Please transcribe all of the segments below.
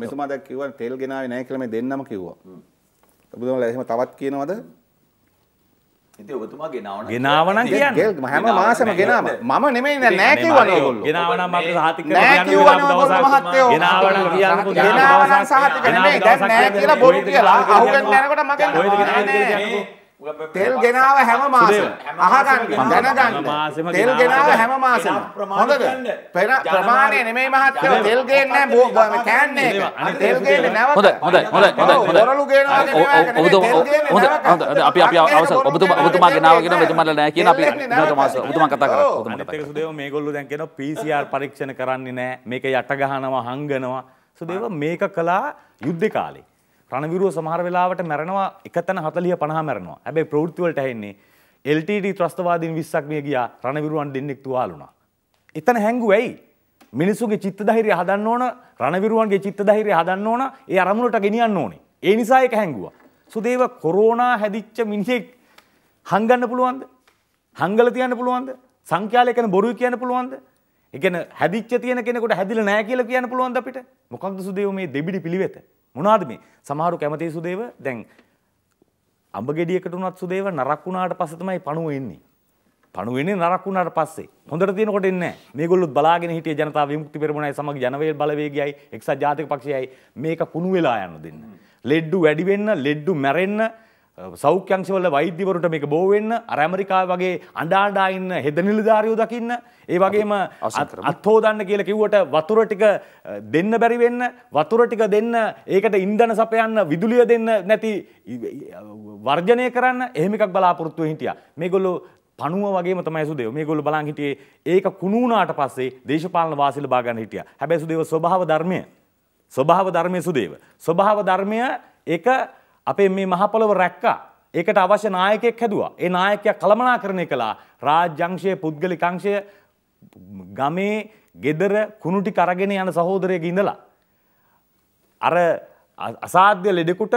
මෙතුමා දැන් කිව්වා තෙල් ගෙනාවේ නැහැ කියලා මේ දෙන්නම කිව්වා. ඔබතුමාලා එහෙම තවත් කියනවද? ඉතින් ඔබතුමා ගෙනාවන ගෙනාවනම් කියන්නේ හැම මාසෙම ගෙනාව මම නෙමෙයි නෑ කිව්වනේ ඔයගොල්ලෝ ගෙනාවනම් අපිට සහතික කරන්න යන දවසක් ගෙනාවනම් කියන්නකො ගෙනාවනම් සහතික නෙමෙයි දැන් නෑ කියලා බොරු කියලා අහුවෙන්නේ නැනකොට මගෙන් නෑ තෙල් ගෙනාව හැම මාසෙම අහගන්න දැනගන්න තෙල් ගෙනාව හැම මාසෙම හොඳද පෙර ප්‍රමාණය නෙමෙයි මහත්තයෝ තෙල් ගේන්නේ නැහැ කෑන්නේ එක තෙල් ගේන්නේ නැවත හොඳයි හොඳයි හොඳයි හොඳයි ඔරලු ගේනවා හොඳයි අපි අපි අවසන් ඔබතුමා ඔබතුමා ගෙනාව කියන මෙතුමාලා නැහැ කියන අපි නැවත මාස ඔබතුමා කතා කරා ඔබතුමා කතා කරා සුදේව මේගොල්ලෝ දැන් කියනවා PCR පරීක්ෂණ කරන්නේ නැහැ මේක යට ගහනවා හංගනවා සුදේව මේක කළා යුද්ධ කාලේ ප්‍රණවිරුව සමහර වෙලාවට මැරෙනවා එක තැන හතලිය පනහ මැරෙනවා හැබැයි ප්‍රෘතිවලට හෙන්නේ LTD ත්‍රස්තවාදීන් විස්සක් මිය ගියා රණවිරුවන් දෙන්නෙක් තුවාලුණා. එතන හැංගු ඇයි මිනිසුගේ චිත්ත ධෛර්යය හදන්න ඕන රණවිරුවන්ගේ චිත්ත ධෛර්යය හදන්න ඕන ඒ අරමුණට ගෙනියන්න ඕනේ. ඒ නිසා ඒක හැංගුවා. සුදේව කොරෝනා හැදිච්ච මිනිහෙක් හංගන්න පුළුවන්ද? හංගල තියන්න පුළුවන්ද? සංඛ්‍යාල කියන බොරුයි කියන්න පුළුවන්ද? ඒ කියන්නේ හැදිච්ච තියෙන කෙනෙකුට හැදිලා නැහැ කියලා කියන්න පුළුවන්ද අපිට? මොකක්ද සුදේව මේ දෙබිඩි පිළිවෙත? මොනාද මේ සමහරු කැමති සුදේව දැන් අඹ ගෙඩියකට උනත් සුදේව නරක් වුණාට පස්සේ තමයි පණුව එන්නේ. පණුව එන්නේ නරක් වුණාට පස්සේ. හොඳට තියෙනකොට එන්නේ නැහැ. මේගොල්ලොත් බලාගෙන හිටියේ ජනතා විමුක්ති පෙරමුණයි සමග ජනවේල් බලවේගයයි එක්සත් ජාතික පක්ෂයයි මේක කුණු වෙලා යන්න දෙන්න. ලෙඩ්ඩු වැඩි වෙන්න, ලෙඩ්ඩු මැරෙන්න සෞඛ්‍යංශවල වෛද්‍යවරුට මේක බෝවෙන්න අර ඇමරිකා වගේ අඩාඩා ඉන්න හෙද නිලධාරයෝ දකින්න ඒ වගේම අත්හෝදන්න කියල කිව්වට වතුර ටික දෙන්න බැරි වෙන්න වතුර ටික දෙන්න ඒකට ඉන්ධන සපයන්න විදුලිය දෙන්න නැති වර්ජනය කරන්න එහෙමිකක් බලාපොරොත්තුව හිටිය මේගොල්ලෝ පනුව වගේ තමයි සුදේ මේ ගොල්ලෝ බලන් හිටියේ ඒක කුණුණාට පස්සේ දේශපාලන වාසිල බා ගන්න හිටියා හැබැයි සුදේව ස්වභාව ධර්මය ස්වභාව ධර්මයේ සුදේව ස්වභාව ධර්මය ඒක අපේ මේ මහපොළොව රැක්කා. ඒකට අවශ්‍ය නායකයෙක් හැදුවා. ඒ නායකයා කළමනාකරණය කළා. රාජ්‍යංශයේ පුද්ගලිකංශය ගමේ ගෙදර කුණුටි කරගෙන යන සහෝදරයක ඉඳලා. අර අසාධ්‍ය ලෙඩෙකුට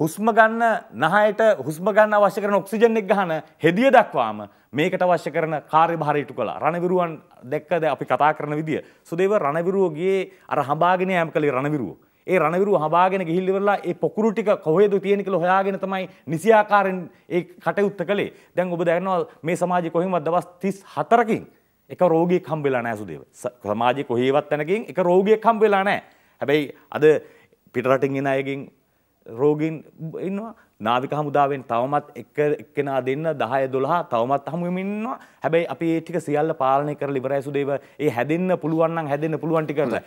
හුස්ම ගන්න නහයට හුස්ම ගන්න අවශ්‍ය කරන ඔක්සිජන් එක් ගහන හෙදිය දක්වාම මේකට අවශ්‍ය කරන කාර්යභාරයටු කළා. රණවිරුවන් දැක්කද අපි කතා කරන විදිය. සුදේව රණවිරුවගේ අර හඹාගෙන යෑම කළේ රණවිරුවෝ. ඒ රණවිරු හබාගෙන ගිහිල්ලිවරලා ඒ පොකුරු ටික කොහෙද තියෙන කියලා හොයාගෙන තමයි නිසියාකාරයෙන් ඒ කටයුත්ත කළේ. දැන් ඔබ දන්නවා මේ සමාජයේ කොහෙන්වත් දවස් 34කින් එක රෝගියෙක් හම්බෙලා නැහැ සුදේව. සමාජයේ කොහේවත් තැනකින් එක රෝගියෙක් හම්බෙලා නැහැ. හැබැයි අද පිටරටින් එන අයගෙන් රෝගීන් ඉන්නවා. නාවික හමුදාවෙන් තවමත් එක එක්කෙනා දෙන්න 10 12 තවමත් හමු වෙමින් ඉන්නවා. හැබැයි අපි මේ ටික සියල්ල පාලනය කරලා ඉවරයි සුදේව. ඒ හැදෙන්න පුළුවන් නම් හැදෙන්න පුළුවන් ටික කරලා.